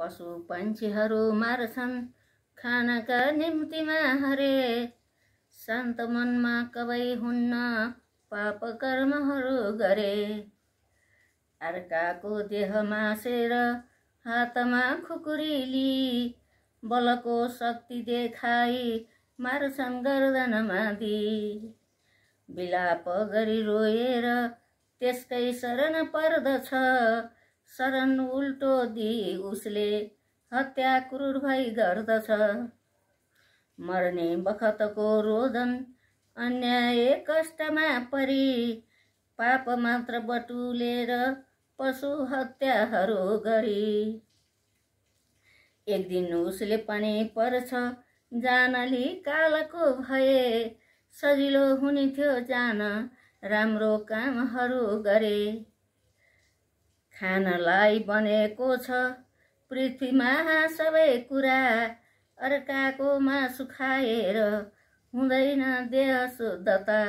पशु पन्छीहरू मार्छन् खानाका निम्तिमा हरे शान्त मनमा कवै हुन्न पाप कर्महरू गरे अर्काको देह मासेर हातमा खुकुरी लिई बलको शक्ति देखाई मार्छन् गर्दनमा दिई बिलाप गरी रोएर त्यसकै शरण पर्दछ शरण उल्टो दि उसले हत्या क्रूर भई गर्दछ मर्ने बखतको रोदन अन्याय कष्टमा परि पाप मात्र बटुलेर पशु हत्याहरू गरी एक दिन उसले पनि पर्छ जानली कालको भए सजिलो हुने थियो जान राम्रो कामहरू गरे खानलाई बनेको छ पृथ्वीमा सबै कुरा अर्काको मासु खाएर हुँदैन देह शुद्धता